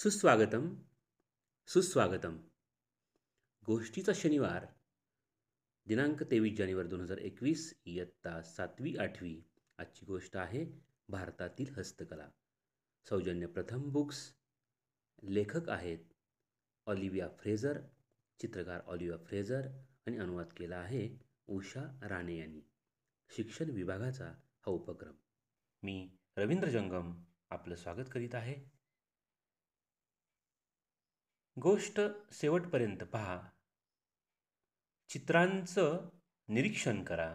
सुस्वागतम सुस्वागतम गोष्टीचा शनिवार दिनांक तेवीस जानेवारी दोन हजार एकवीस इयत्ता सातवी आठवी आजची गोष्ट आहे भारतातील हस्तकला सौजन्य प्रथम बुक्स लेखक आहेत ऑलिविया फ्रेझर चित्रकार ऑलिविया फ्रेझर आणि अनुवाद केला आहे उषा राणे यांनी शिक्षण विभागाचा हा उपक्रम मी रवींद्र जंगम आपलं स्वागत करीत आहे गोष्ट शेवटपर्यंत पहा चित्रांचं निरीक्षण करा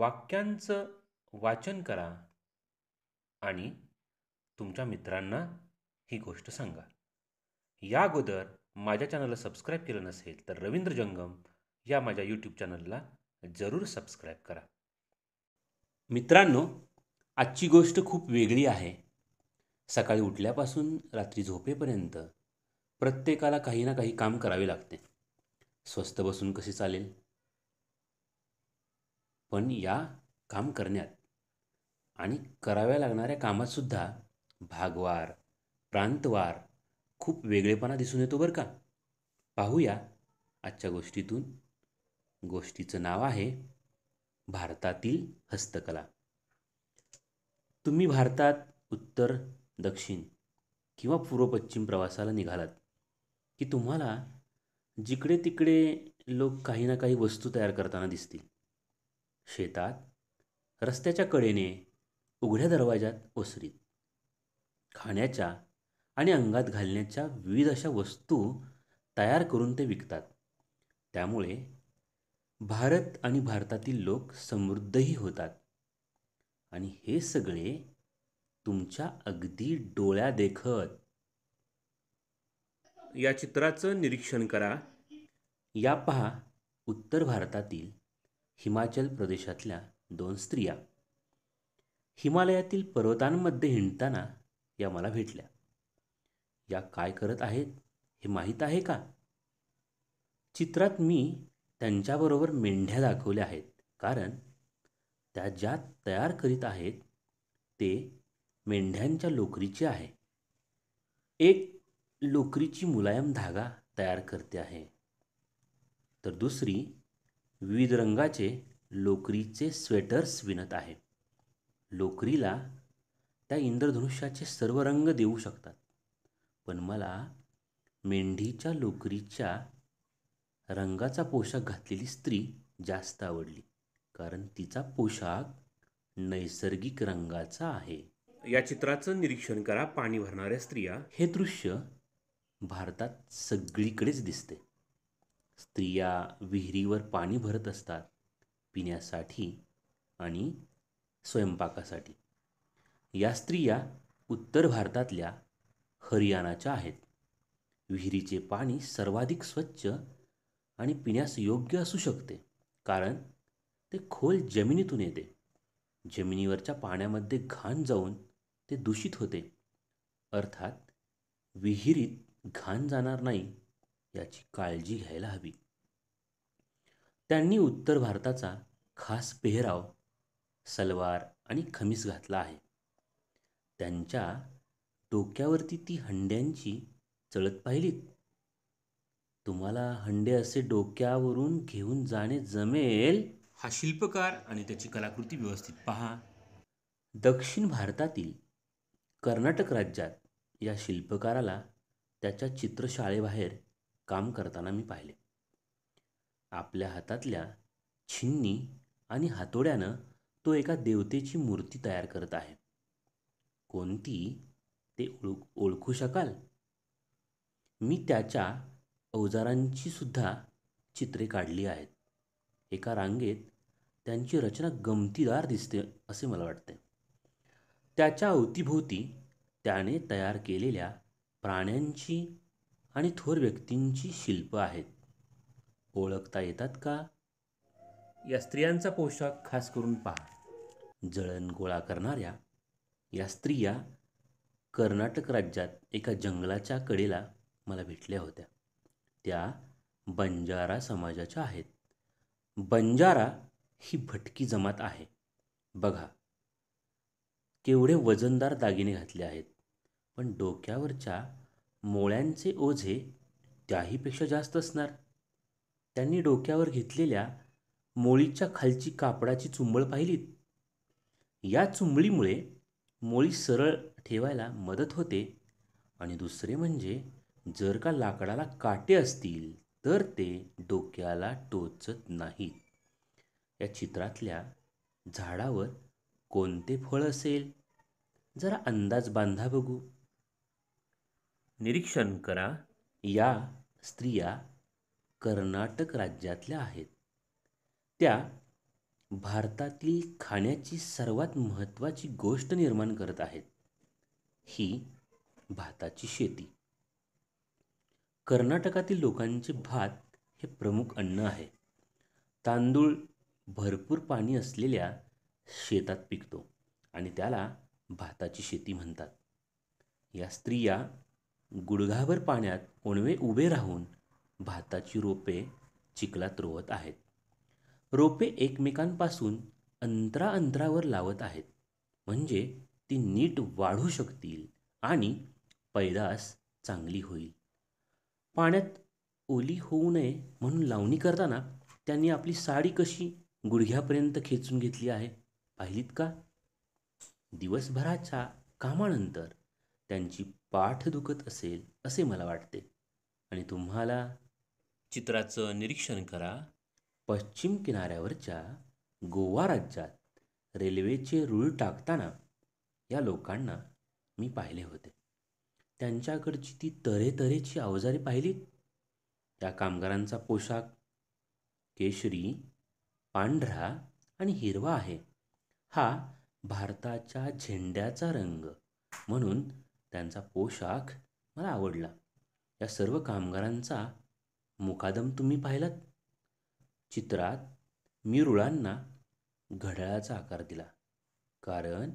वाक्यांचं वाचन करा आणि तुमच्या मित्रांना ही गोष्ट सांगा या अगोदर माझ्या चॅनलला सबस्क्राईब केलं नसेल तर रवींद्र जंगम या माझ्या यूट्यूब चॅनलला जरूर सबस्क्राईब करा मित्रांनो आजची गोष्ट खूप वेगळी आहे सकाळी उठल्यापासून रात्री झोपेपर्यंत प्रत्येकाला काही ना काही काम करावे लागते स्वस्त बसून कसे चालेल पण या काम करण्यात आणि कराव्या लागणाऱ्या कामातसुद्धा भागवार प्रांतवार खूप वेगळेपणा दिसून येतो बरं का पाहूया आजच्या गोष्टीतून गोष्टीचं नाव आहे भारतातील हस्तकला तुम्ही भारतात उत्तर दक्षिण किंवा पूर्वपश्चिम प्रवासाला निघालात की तुम्हाला जिकडे तिकडे लोक काही ना काही वस्तू तयार करताना दिसतील शेतात रस्त्याच्या कडेने उघड्या दरवाजात ओसरीत खाण्याच्या आणि अंगात घालण्याच्या विविध अशा वस्तू तयार करून ते विकतात त्यामुळे भारत आणि भारतातील लोक समृद्धही होतात आणि हे सगळे तुमच्या अगदी डोळ्या देखत या चित्राचं निरीक्षण करा या पहा उत्तर भारतातील हिमाचल प्रदेशातल्या दोन स्त्रिया हिमालयातील पर्वतांमध्ये हिंडताना या मला भेटल्या या काय करत आहेत हे माहीत आहे का चित्रात मी त्यांच्याबरोबर मेंढ्या दाखवल्या आहेत कारण त्या ज्या तयार करीत आहेत ते मेंढ्यांच्या लोकरीची आहे एक लोकरीची मुलायम धागा तयार करते आहे तर दुसरी विविध रंगाचे लोकरीचे स्वेटर्स विणत आहे लोकरीला त्या इंद्रधनुष्याचे सर्व रंग देऊ शकतात पण मला मेंढीच्या लोकरीच्या रंगाचा पोशाख घातलेली स्त्री जास्त आवडली कारण तिचा पोशाख नैसर्गिक रंगाचा आहे या चित्राचं निरीक्षण करा पाणी भरणाऱ्या स्त्रिया हे दृश्य भारतात सगळीकडेच दिसते स्त्रिया विहिरीवर पाणी भरत असतात पिण्यासाठी आणि स्वयंपाकासाठी या स्त्रिया उत्तर भारतातल्या हरियाणाच्या आहेत विहिरीचे पाणी सर्वाधिक स्वच्छ आणि पिण्यास योग्य असू शकते कारण ते खोल जमिनीतून येते जमिनीवरच्या पाण्यामध्ये घाण जाऊन ते दूषित होते अर्थात विहिरीत घाण जाणार नाही याची काळजी घ्यायला हवी त्यांनी उत्तर भारताचा खास पेहराव सलवार आणि खमीस घातला आहे त्यांच्या डोक्यावरती ती हंड्यांची चळत पाहिलीत तुम्हाला हंडे असे डोक्यावरून घेऊन जाणे जमेल हा शिल्पकार आणि त्याची कलाकृती व्यवस्थित पहा दक्षिण भारतातील कर्नाटक राज्यात या शिल्पकाराला त्याच्या चित्रशाळेबाहेर काम करताना मी पाहिले आपल्या हातातल्या छिन्नी आणि हातोड्यानं तो एका देवतेची मूर्ती तयार करत आहे कोणती ते ओळखू शकाल मी त्याच्या अवजारांची सुद्धा चित्रे काढली आहेत एका रांगेत त्यांची रचना गमतीदार दिसते असे मला वाटते त्याच्या अवतीभोवती त्याने तयार केलेल्या प्राण्यांची आणि थोर व्यक्तींची शिल्पं आहेत ओळखता येतात का या स्त्रियांचा पोशाख खास करून पहा जळण गोळा करणाऱ्या या स्त्रिया कर्नाटक राज्यात एका जंगलाच्या कडेला मला भेटल्या होत्या त्या बंजारा समाजाच्या आहेत बंजारा ही भटकी जमात आहे बघा केवढे वजनदार दागिने घातले आहेत पण डोक्यावरच्या मोळ्यांचे ओझे त्याहीपेक्षा जास्त असणार त्यांनी डोक्यावर घेतलेल्या मोळीच्या खालची कापडाची चुंबळ पाहिलीत या चुंबळीमुळे मोळी सरळ ठेवायला मदत होते आणि दुसरे म्हणजे जर का लाकडाला काटे असतील तर ते डोक्याला टोचत नाहीत या चित्रातल्या झाडावर कोणते फळ असेल जरा अंदाज बांधा बघू निरीक्षण करा या स्त्रिया कर्नाटक राज्यातल्या आहेत त्या भारतातील खाण्याची सर्वात महत्त्वाची गोष्ट निर्माण करत आहेत ही भाताची शेती कर्नाटकातील लोकांचे भात हे प्रमुख अन्न आहे तांदूळ भरपूर पाणी असलेल्या शेतात पिकतो आणि त्याला भाताची शेती म्हणतात या स्त्रिया गुडघाभर पाण्यात कोणवे उभे राहून भाताची रोपे चिखलात रोवत आहेत रोपे एकमेकांपासून अंतरा अंतरावर लावत आहेत म्हणजे ती नीट वाढू शकतील आणि पैदास चांगली होईल पाण्यात ओली होऊ नये म्हणून लावणी करताना त्यांनी आपली साडी कशी गुडघ्यापर्यंत खेचून घेतली आहे पाहिलीत का दिवसभराच्या कामानंतर त्यांची पाठ दुखत असेल असे मला वाटते आणि तुम्हाला चित्राचं निरीक्षण करा पश्चिम किनाऱ्यावरच्या गोवा राज्यात रेल्वेचे रूळ टाकताना या लोकांना मी पाहिले होते त्यांच्याकडची ती तऱ्हेतऱ्हेची अवजारे पाहिलीत त्या कामगारांचा पोशाख केशरी पांढरा आणि हिरवा आहे हा भारताच्या झेंड्याचा रंग म्हणून त्यांचा पोशाख मला आवडला या सर्व कामगारांचा मुकादम तुम्ही पाहिलात चित्रात मी रुळांना घड्याळाचा आकार दिला कारण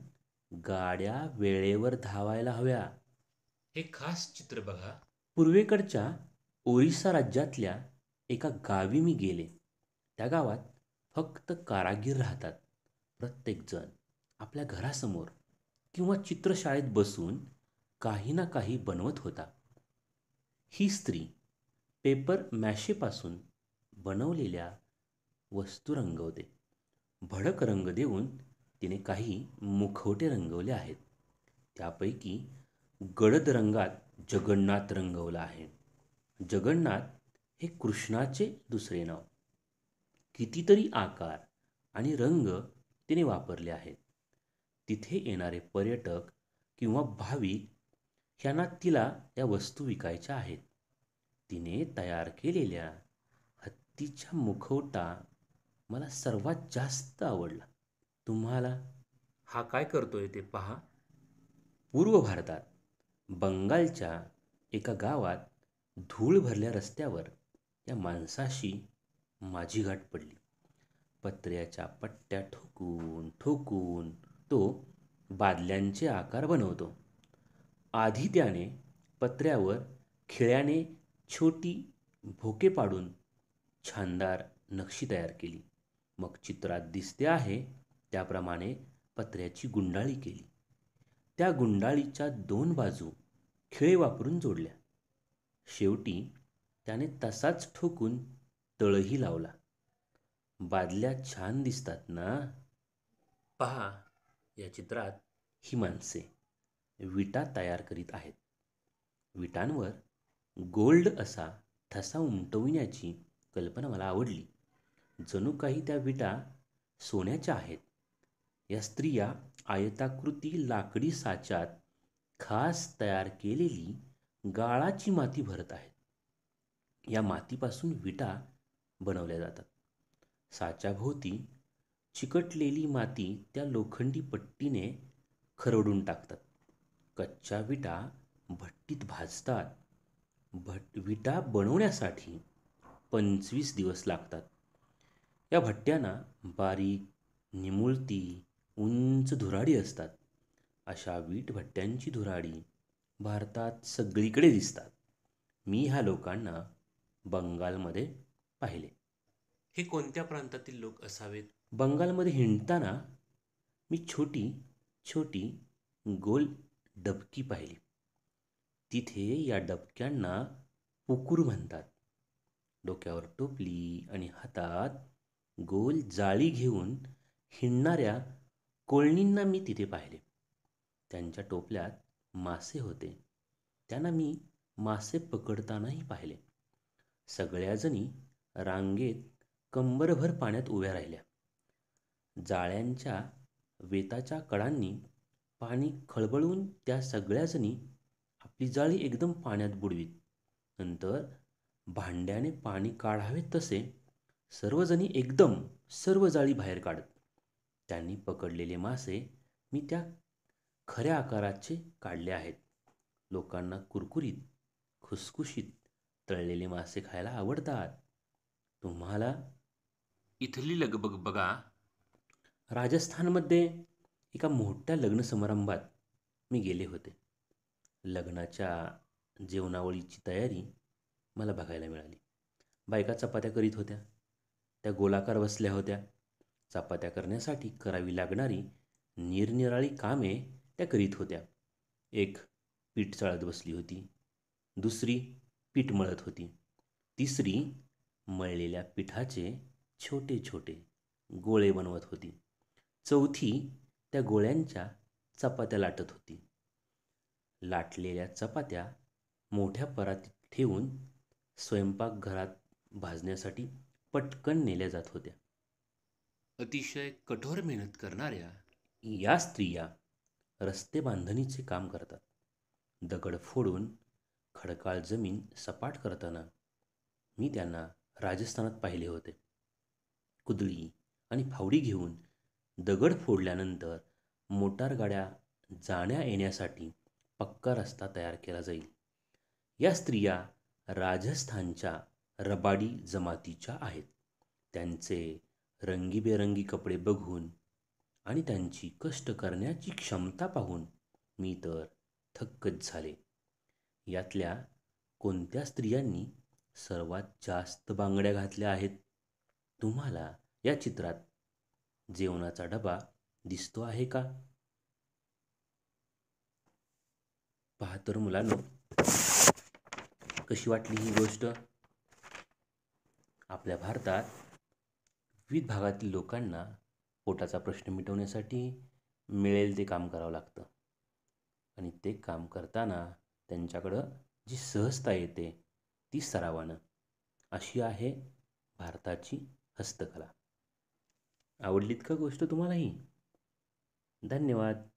गाड्या वेळेवर धावायला हव्या हे खास चित्र बघा पूर्वेकडच्या ओरिसा राज्यातल्या एका गावी मी गेले त्या गावात फक्त कारागीर राहतात प्रत्येकजण आपल्या घरासमोर किंवा चित्रशाळेत बसून काही ना काही बनवत होता ही स्त्री पेपर मॅशेपासून बनवलेल्या वस्तू रंगवते भडक रंग देऊन तिने काही मुखवटे रंगवले आहेत त्यापैकी गडद रंगात जगन्नाथ रंगवला आहे जगन्नाथ हे कृष्णाचे दुसरे नाव कितीतरी आकार आणि रंग तिने वापरले आहेत तिथे येणारे पर्यटक किंवा भाविक ह्यांना तिला त्या वस्तू विकायच्या आहेत तिने तयार केलेल्या हत्तीच्या मुखवटा मला सर्वात जास्त आवडला तुम्हाला हा काय करतोय ते पहा पूर्व भारतात बंगालच्या एका गावात धूळ भरल्या रस्त्यावर त्या माणसाशी माझी गाठ पडली पत्र्याच्या पट्ट्या ठोकून ठोकून तो बादल्यांचे आकार बनवतो आधी त्याने पत्र्यावर खिळ्याने छोटी भोके पाडून छानदार नक्षी तयार केली मग चित्रात दिसते आहे त्याप्रमाणे पत्र्याची गुंडाळी केली त्या गुंडाळीच्या दोन बाजू खिळे वापरून जोडल्या शेवटी त्याने तसाच ठोकून तळही लावला बादल्या छान दिसतात ना पहा या चित्रात ही माणसे विटा तयार करीत आहेत विटांवर गोल्ड असा ठसा उमटविण्याची कल्पना मला आवडली जणू काही त्या विटा सोन्याच्या आहेत या स्त्रिया आयताकृती लाकडी साच्यात खास तयार केलेली गाळाची माती भरत आहेत या मातीपासून विटा बनवल्या जातात साच्याभोवती चिकटलेली माती त्या लोखंडी पट्टीने खरडून टाकतात कच्च्या विटा भट्टीत भाजतात भट विटा बनवण्यासाठी पंचवीस दिवस लागतात या भट्ट्यांना बारीक निमुळती उंच धुराडी असतात अशा वीट भट्ट्यांची धुराडी भारतात सगळीकडे दिसतात मी ह्या लोकांना बंगालमध्ये पाहिले हे कोणत्या प्रांतातील लोक असावेत बंगालमध्ये हिंडताना मी छोटी छोटी गोल डबकी पाहिली तिथे या डबक्यांना पुकूर म्हणतात डोक्यावर टोपली आणि हातात गोल जाळी घेऊन हिंडणाऱ्या कोळणींना मी तिथे पाहिले त्यांच्या टोपल्यात मासे होते त्यांना मी मासे पकडतानाही पाहिले सगळ्याजणी रांगेत कंबरभर पाण्यात उभ्या राहिल्या जाळ्यांच्या वेताच्या कडांनी पाणी खळबळून त्या सगळ्याजणी आपली जाळी एकदम पाण्यात बुडवीत नंतर भांड्याने पाणी काढावे तसे सर्वजणी एकदम सर्व जाळी बाहेर काढत त्यांनी पकडलेले मासे मी त्या खऱ्या आकाराचे काढले आहेत लोकांना कुरकुरीत खुसखुशीत तळलेले मासे खायला आवडतात तुम्हाला इथली लगबग बघा राजस्थानमध्ये एका मोठ्या लग्न समारंभात मी गेले होते लग्नाच्या जेवणावळीची तयारी मला बघायला मिळाली बायका चपात्या करीत होत्या त्या गोलाकार बसल्या होत्या चपात्या करण्यासाठी करावी लागणारी निरनिराळी कामे त्या करीत होत्या एक पीठ चाळत बसली होती दुसरी पीठ मळत होती तिसरी मळलेल्या पिठाचे छोटे छोटे गोळे बनवत होती चौथी त्या गोळ्यांच्या चपात्या लाटत होती लाटलेल्या चपात्या मोठ्या परातीत ठेवून स्वयंपाकघरात भाजण्यासाठी पटकन नेल्या जात होत्या अतिशय कठोर मेहनत करणाऱ्या या स्त्रिया रस्ते बांधणीचे काम करतात दगड फोडून खडकाळ जमीन सपाट करताना मी त्यांना राजस्थानात पाहिले होते कुदळी आणि फावडी घेऊन दगड फोडल्यानंतर मोटार गाड्या जाण्या येण्यासाठी पक्का रस्ता तयार केला जाईल या स्त्रिया राजस्थानच्या रबाडी जमातीच्या आहेत त्यांचे रंगीबेरंगी कपडे बघून आणि त्यांची कष्ट करण्याची क्षमता पाहून मी तर थक्कच झाले यातल्या कोणत्या स्त्रियांनी सर्वात जास्त बांगड्या घातल्या आहेत तुम्हाला या चित्रात जेवणाचा डबा दिसतो आहे का पहा तर मुलांनो कशी वाटली ही गोष्ट आपल्या भारतात विविध भागातील लोकांना पोटाचा प्रश्न मिटवण्यासाठी मिळेल ते काम करावं लागतं आणि ते काम करताना त्यांच्याकडं जी सहजता येते ती सरावानं अशी आहे भारताची हस्तकला आवडलीत का गोष्ट तुम्हालाही धन्यवाद